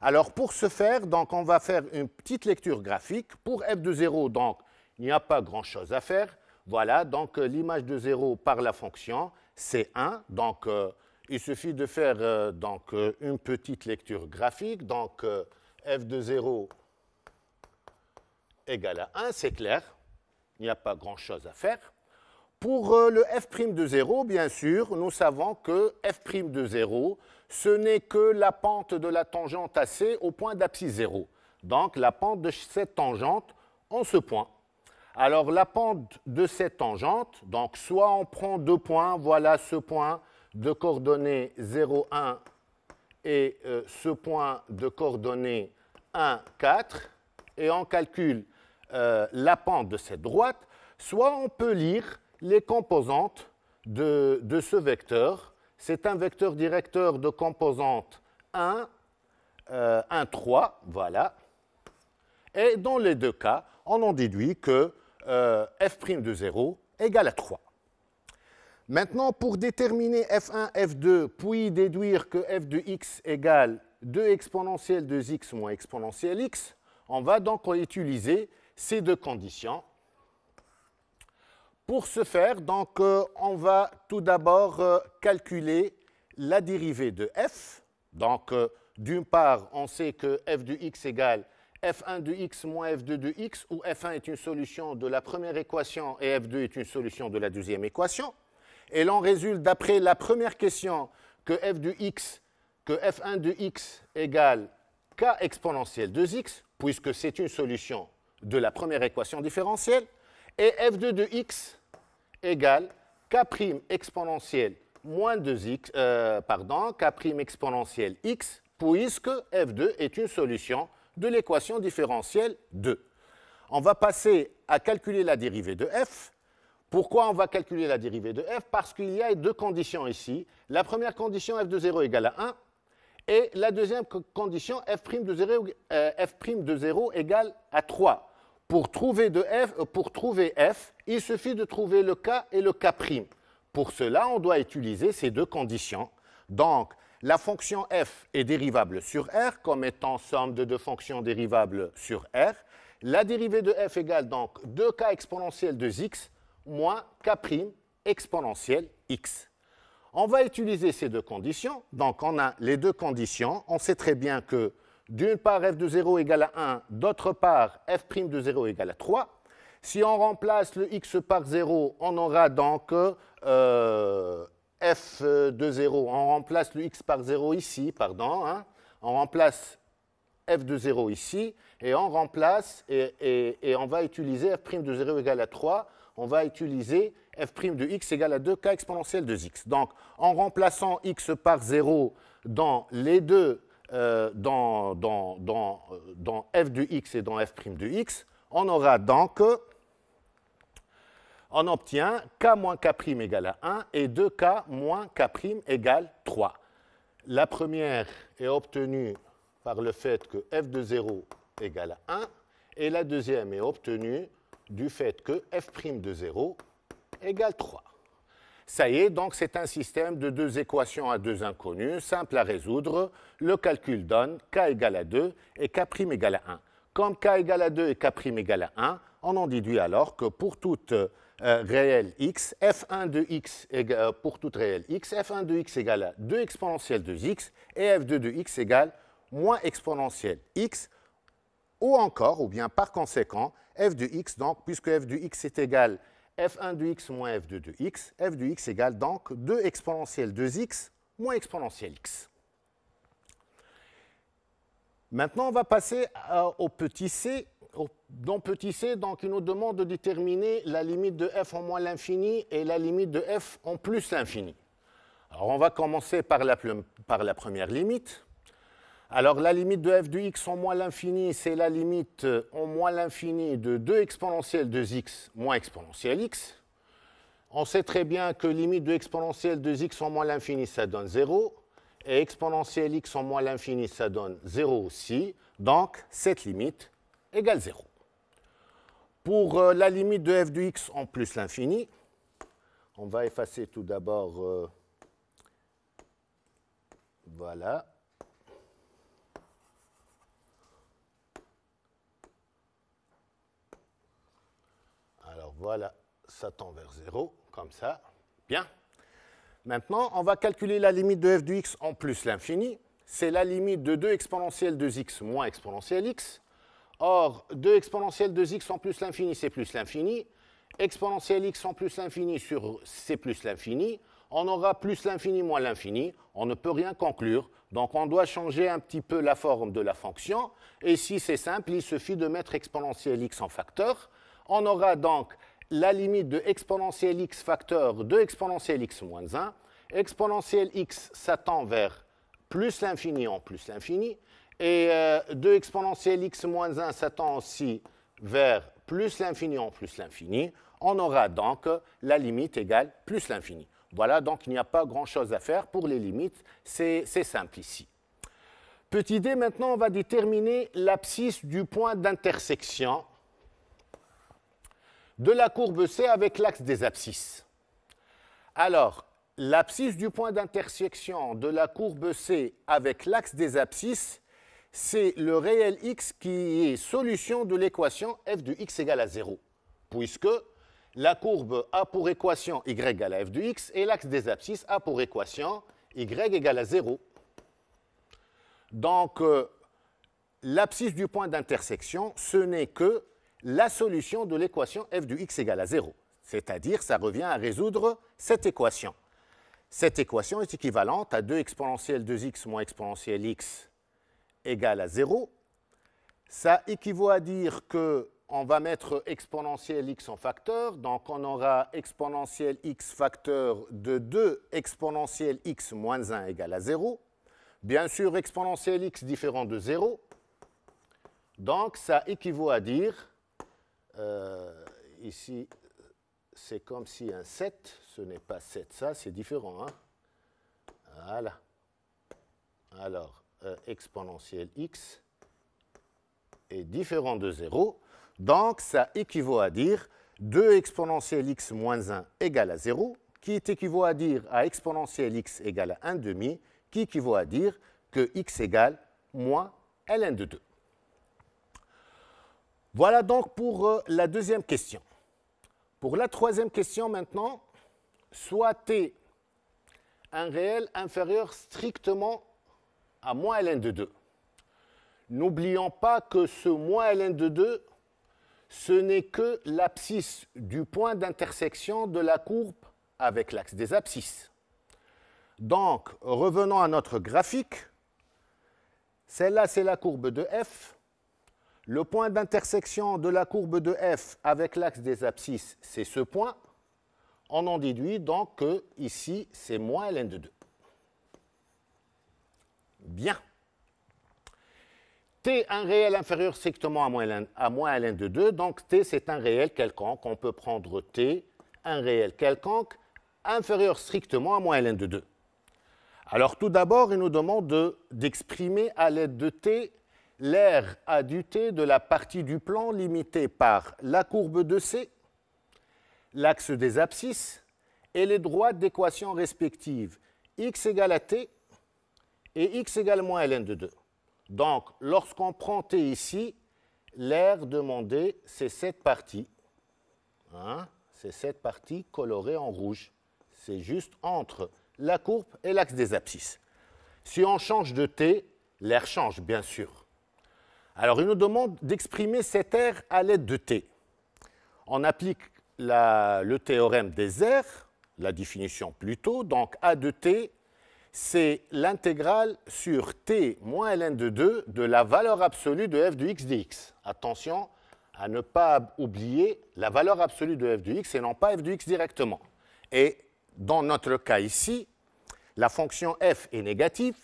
Alors, pour ce faire, donc, on va faire une petite lecture graphique. Pour f de 0, donc, il n'y a pas grand-chose à faire. Voilà, donc, euh, l'image de 0 par la fonction, c'est 1. Donc, il suffit de faire donc, une petite lecture graphique. Donc, f de 0 égal à 1, c'est clair, il n'y a pas grand-chose à faire. Pour euh, le f' de 0, bien sûr, nous savons que f' de 0, ce n'est que la pente de la tangente AC au point d'abscisse 0. Donc la pente de cette tangente en ce point. Alors la pente de cette tangente, donc soit on prend deux points, voilà ce point de coordonnées 0, 1 et euh, ce point de coordonnées 1, 4, et on calcule euh, la pente de cette droite, soit on peut lire les composantes de, ce vecteur. C'est un vecteur directeur de composantes euh, 1, 1, 3, voilà. Et dans les deux cas, on en déduit que euh, f' de 0 égale à 3. Maintenant, pour déterminer f1, f2, puis déduire que f de x égale 2 exponentielle 2x moins exponentielle x, on va donc utiliser ces deux conditions. Pour ce faire, donc, euh, on va tout d'abord euh, calculer la dérivée de f. Donc, euh, d'une part, on sait que f de x égale f1 de x moins f2 de x, où f1 est une solution de la première équation et f2 est une solution de la deuxième équation. Et l'on résulte d'après la première question que f x, que f1 de x égale k exponentielle 2x, puisque c'est une solution de la première équation différentielle et f2 de x égale k' exponentielle moins 2x, euh, pardon, k' exponentielle x, puisque f2 est une solution de l'équation différentielle 2. On va passer à calculer la dérivée de f. Pourquoi on va calculer la dérivée de f Parce qu'il y a deux conditions ici. La première condition, f de 0 égale à 1, et la deuxième condition, f' de euh, f de 0 égale à 3. Pour trouver, f, euh, f, il suffit de trouver le k et le k'. Pour cela, on doit utiliser ces deux conditions. Donc, la fonction f est dérivable sur r comme étant somme de deux fonctions dérivables sur r. La dérivée de f égale donc 2k exponentielle de x moins k' exponentielle x. On va utiliser ces deux conditions. Donc, on a les deux conditions. On sait très bien que d'une part, f de 0 égale à 1, d'autre part, f' de 0 égale à 3. Si on remplace le x par 0, on aura donc euh, f de 0. On remplace le x par 0 ici, pardon. Hein. On remplace f de 0 ici, et on remplace, et, on va utiliser f' de 0 égale à 3, on va utiliser f' de x égale à 2k exponentielle de x. Donc, en remplaçant x par 0 dans les deux euh, dans, dans, dans, euh, dans, f du x et dans f' du x, on aura donc, euh, on obtient k moins k' égale à 1 et 2k moins k' égale 3. La première est obtenue par le fait que f de 0 égale à 1 et la deuxième est obtenue du fait que f' de 0 égale 3. Ça y est, donc c'est un système de deux équations à deux inconnues, simple à résoudre. Le calcul donne k égale à 2 et k' égale à 1. Comme k égale à 2 et k' égale à 1, on en déduit alors que pour toute euh, réelle x, f1 de x égale, euh, pour toute réelle x, f1 de x égale à 2 exponentielle de x et f2 de x égale moins exponentielle x ou encore, ou bien par conséquent, f de x, donc, puisque f de x est égal à f1 de x moins f2 de x. f de x égale donc 2 exponentielle 2x moins exponentielle x. Maintenant, on va passer au petit c. dans petit c, donc, il nous demande de déterminer la limite de f en moins l'infini et la limite de f en plus l'infini. Alors, on va commencer par la, par la première limite. Alors la limite de f de x en moins l'infini, c'est la limite euh, en moins l'infini de 2 exponentielle 2 x moins exponentielle x. On sait très bien que limite de exponentielle 2 x en moins l'infini, ça donne 0. Et exponentielle x en moins l'infini, ça donne 0 aussi. Donc cette limite égale 0. Pour euh, la limite de f de x en plus l'infini, on va effacer tout d'abord... Euh, voilà. Voilà, ça tend vers 0, comme ça. Bien. Maintenant, on va calculer la limite de f de x en plus l'infini. C'est la limite de 2 exponentielle 2x moins exponentielle x. Or, 2 exponentielle 2x en plus l'infini, c'est plus l'infini. Exponentielle x en plus l'infini sur c'est plus l'infini. On aura plus l'infini moins l'infini. On ne peut rien conclure. Donc, on doit changer un petit peu la forme de la fonction. Et si c'est simple, il suffit de mettre exponentielle x en facteur. On aura donc la limite de exponentielle x facteur de exponentielle x moins 1. Exponentielle x s'attend vers plus l'infini en plus l'infini. Et 2 euh, exponentielle x moins 1 s'attend aussi vers plus l'infini en plus l'infini. On aura donc la limite égale plus l'infini. Voilà, donc il n'y a pas grand-chose à faire pour les limites. C'est simple ici. Petite idée, maintenant on va déterminer l'abscisse du point d'intersection de la courbe C avec l'axe des abscisses. Alors, l'abscisse du point d'intersection de la courbe C avec l'axe des abscisses, c'est le réel x qui est solution de l'équation f de x égale à 0, puisque la courbe a pour équation y égale à f de x et l'axe des abscisses a pour équation y égale à 0. Donc, euh, l'abscisse du point d'intersection, ce n'est que la solution de l'équation f de x égale à 0. C'est-à-dire, ça revient à résoudre cette équation. Cette équation est équivalente à 2 exponentielle 2x moins exponentielle x égale à 0. Ça équivaut à dire que on va mettre exponentielle x en facteur, donc on aura exponentielle x facteur de 2 exponentielle x moins 1 égale à 0. Bien sûr, exponentielle x différent de 0, donc ça équivaut à dire euh, ici, c'est comme si un 7, ce n'est pas 7, ça c'est différent. Hein. voilà. Alors, euh, exponentielle x est différent de 0, donc ça équivaut à dire 2 exponentielle x moins 1 égale à 0, qui est équivaut à dire à exponentielle x égale à 1 demi, qui équivaut à dire que x égale moins ln de 2. Voilà donc pour euh, la deuxième question. Pour la troisième question maintenant, soit T un réel inférieur strictement à moins ln de 2. N'oublions pas que ce moins ln de 2, ce n'est que l'abscisse du point d'intersection de la courbe avec l'axe des abscisses. Donc, revenons à notre graphique. Celle-là, c'est la courbe de f. Le point d'intersection de la courbe de f avec l'axe des abscisses, c'est ce point. On en déduit donc que ici, c'est moins ln de 2. Bien. T, un réel inférieur strictement à moins, ln, de 2, donc T, c'est un réel quelconque. On peut prendre T, un réel quelconque, inférieur strictement à moins ln de 2. Alors tout d'abord, il nous demande d'exprimer à l'aide de T a du T de la partie du plan limitée par la courbe de C, l'axe des abscisses et les droites d'équation respectives x égale à t et x égale moins ln de 2. Donc, lorsqu'on prend t ici, l'air demandé, c'est cette partie. Hein, c'est cette partie colorée en rouge. C'est juste entre la courbe et l'axe des abscisses. Si on change de t, l'air change, bien sûr. Alors, il nous demande d'exprimer cet R à l'aide de T. On applique le théorème des R, la définition plutôt. Donc, A de T, c'est l'intégrale sur T moins ln de 2 de la valeur absolue de f de x dx. Attention à ne pas oublier la valeur absolue de f de x et non pas f de x directement. Et dans notre cas ici, la fonction f est négative.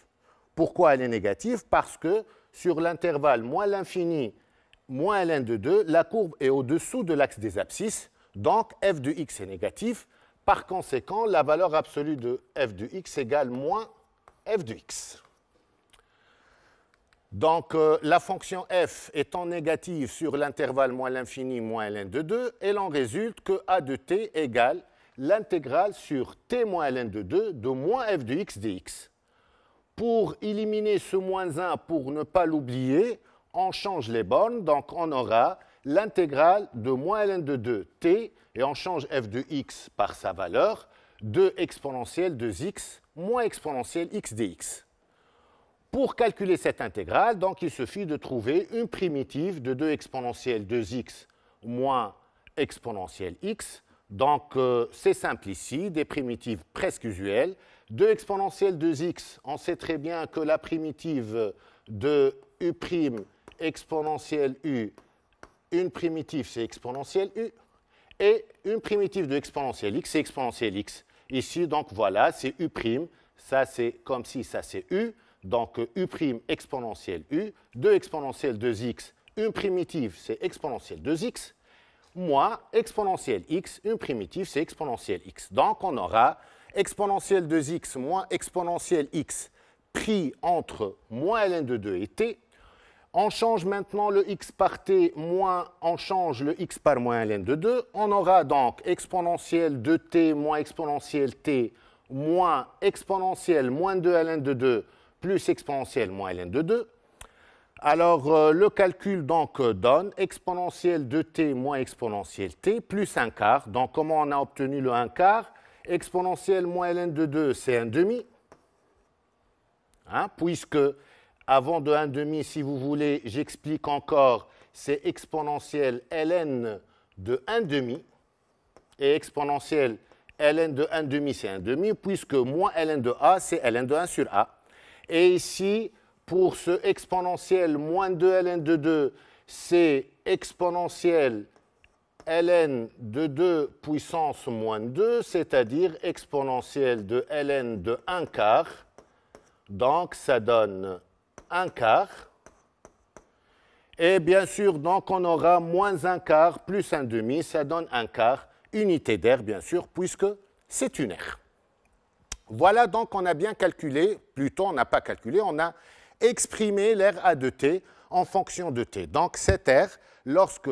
Pourquoi elle est négative Parce que sur l'intervalle moins l'infini moins ln de 2, la courbe est au-dessous de l'axe des abscisses, donc f de x est négatif. Par conséquent, la valeur absolue de f de x égale moins f de x. Donc, euh, la fonction f étant négative sur l'intervalle moins l'infini moins ln de 2, il en résulte que a de t égale l'intégrale sur t moins ln de 2 de moins f de x dx. Pour éliminer ce moins 1, pour ne pas l'oublier, on change les bornes, donc on aura l'intégrale de moins ln de 2t, et on change f de x par sa valeur, 2 exponentielle 2 x moins exponentielle x dx. Pour calculer cette intégrale, donc, il suffit de trouver une primitive de 2 exponentielle 2x moins exponentielle x. Donc, euh, c'est simple ici, des primitives presque usuelles. 2 exponentielle 2 x, on sait très bien que la primitive de u' exponentielle u, une primitive c'est exponentielle u, et une primitive de exponentielle x c'est exponentielle x. Ici, donc voilà, c'est u', ça c'est comme si ça c'est u, donc u' exponentielle u, 2 exponentielle 2x, une primitive c'est exponentielle 2x, moins exponentielle x, une primitive c'est exponentielle x. Donc on aura exponentielle de x moins exponentielle x pris entre moins ln de 2 et t. On change maintenant le x par t moins, on change le x par moins ln de 2. On aura donc exponentielle de t moins exponentielle t moins exponentielle moins 2 ln de 2 plus exponentielle moins ln de 2. Alors, euh, le calcul donc euh, donne exponentielle de t moins exponentielle t plus 1 quart. Donc, comment on a obtenu le 1 quart exponentielle moins ln de 2, c'est 1,5, hein, puisque avant de 1,5, si vous voulez, j'explique encore, c'est exponentielle ln de 1,5 et exponentielle ln de 1,5, c'est 1,5, puisque moins ln de a, c'est ln de 1 sur a. Et ici, pour ce exponentiel moins 2 ln de 2, c'est exponentielle ln de 2 puissance moins 2, c'est-à-dire exponentielle de ln de 1 quart. Donc, ça donne 1 quart. Et bien sûr, donc, on aura moins 1 quart plus 1 demi, ça donne 1 quart, unité d'air, bien sûr, puisque c'est une aire. Voilà, donc, on a bien calculé, plutôt, on n'a pas calculé, on a exprimé l'air à de t en fonction de t. Donc, cette R, lorsque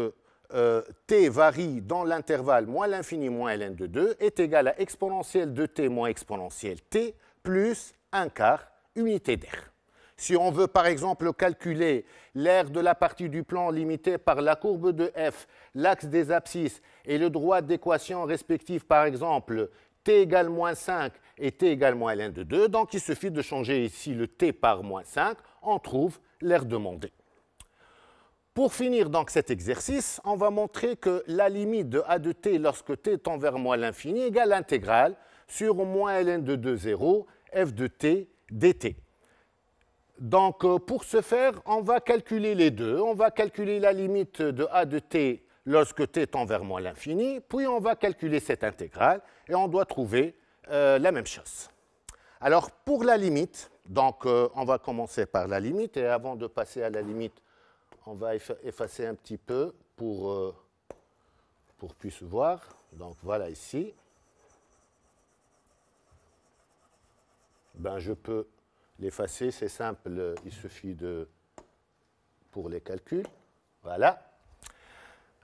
t varie dans l'intervalle moins l'infini moins ln de 2 est égal à exponentielle de t moins exponentielle t plus 1 quart unité d'air. Si on veut par exemple calculer l'aire de la partie du plan limitée par la courbe de f, l'axe des abscisses et le droit d'équation respectif par exemple t égale moins 5 et t égale moins ln de 2, donc il suffit de changer ici le t par moins 5, on trouve l'air demandé. Pour finir donc cet exercice, on va montrer que la limite de a de t lorsque t tend vers moins l'infini égale l'intégrale sur moins ln de 2, 0, f de t dt. Donc euh, pour ce faire, on va calculer les deux. On va calculer la limite de a de t lorsque t tend vers moins l'infini, puis on va calculer cette intégrale et on doit trouver euh, la même chose. Alors pour la limite, donc euh, on va commencer par la limite et avant de passer à la limite, on va effacer un petit peu pour, euh, pour puisse voir. Donc voilà ici. Ben, je peux l'effacer, c'est simple, il suffit de pour les calculs. Voilà.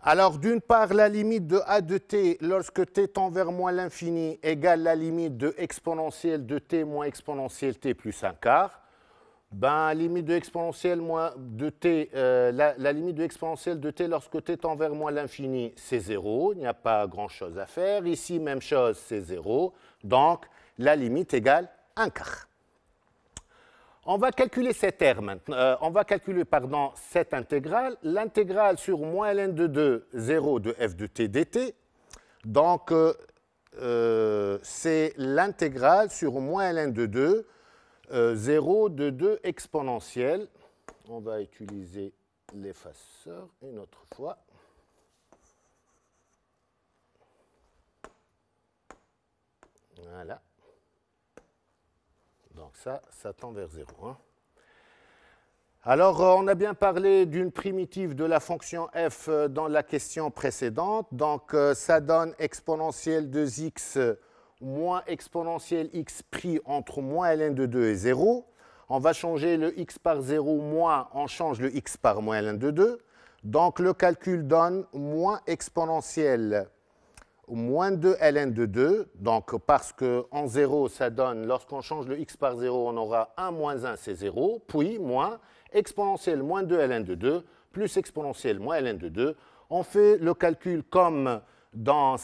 Alors d'une part, la limite de a de t lorsque t tend vers moins l'infini égale la limite de exponentielle de t moins exponentielle t plus un quart. Ben, limite de euh, la, limite de exponentielle de t lorsque t tend vers moins l'infini, c'est 0. Il n'y a pas grand-chose à faire. Ici, même chose, c'est 0. Donc, la limite égale 1 quart. On va calculer cet R maintenant. Euh, on va calculer, cette intégrale. L'intégrale sur moins ln de 2, 0 de f de t dt. Donc, euh, c'est l'intégrale sur moins ln de 2, 0 euh, de 2 exponentielle. On va utiliser l'effaceur une autre fois. Voilà. Donc ça, ça tend vers 0. Hein. Alors, euh, on a bien parlé d'une primitive de la fonction f euh, dans la question précédente. Donc, ça donne exponentielle 2x moins exponentielle x pris entre moins ln de 2 et 0. On va changer le x par 0 moins, on change le x par moins ln de 2. Donc le calcul donne moins exponentielle moins 2 ln de 2, donc parce que en 0, ça donne, lorsqu'on change le x par 0, on aura 1 moins 1, c'est 0, puis moins exponentielle moins 2 ln de 2, plus exponentielle moins ln de 2. On fait le calcul comme dans,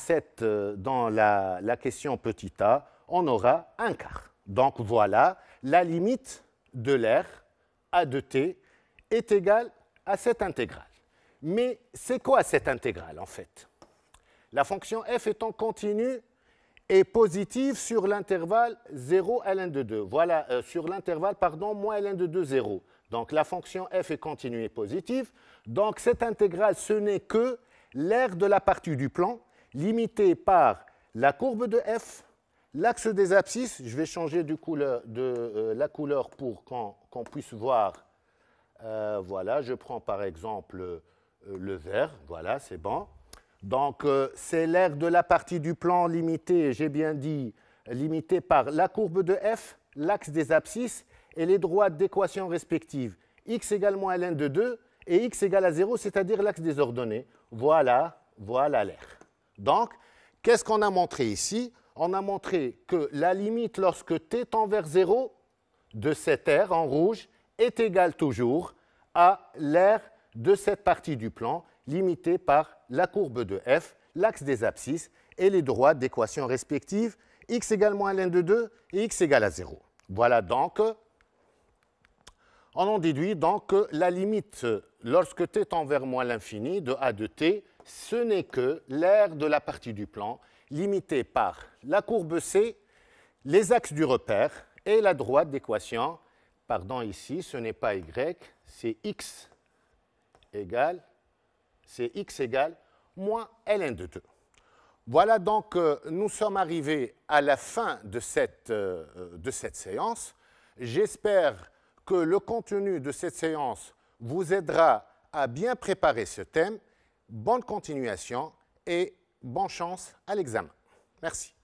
euh, la, question petit a, on aura un quart. Donc voilà, la limite de l'air A de t est égale à cette intégrale. Mais c'est quoi cette intégrale en fait La fonction f étant continue et positive sur l'intervalle 0 à ln de 2. Voilà, euh, sur l'intervalle, pardon, moins ln de 2, 0. Donc la fonction f est continue et positive. Donc cette intégrale, ce n'est que l'aire de la partie du plan limitée par la courbe de f, l'axe des abscisses. Je vais changer couleur, de euh, la couleur pour qu'on puisse voir. Euh, voilà, je prends par exemple euh, le vert. Voilà, c'est bon. Donc, c'est l'aire de la partie du plan limitée, j'ai bien dit, limitée par la courbe de f, l'axe des abscisses et les droites d'équation respectives. x égale moins ln de 2 et x égale à 0, c'est-à-dire l'axe des ordonnées. Voilà, voilà l'air. Donc, qu'est-ce qu'on a montré ici On a montré que la limite lorsque t tend vers 0 de cet air en rouge est égale toujours à l'air de cette partie du plan limitée par la courbe de f, l'axe des abscisses et les droites d'équation respectives x égale moins ln de 2 et x égale à 0. Voilà donc, on en déduit donc que la limite lorsque t est envers moi l'infini, de A de t, ce n'est que l'aire de la partie du plan limitée par la courbe C, les axes du repère et la droite d'équation. Pardon, ici, ce n'est pas y, c'est x égale, c'est x égale moins ln de 2. Voilà donc, euh, nous sommes arrivés à la fin de cette, euh, de cette séance. J'espère que le contenu de cette séance vous aidera à bien préparer ce thème. Bonne continuation et bonne chance à l'examen. Merci.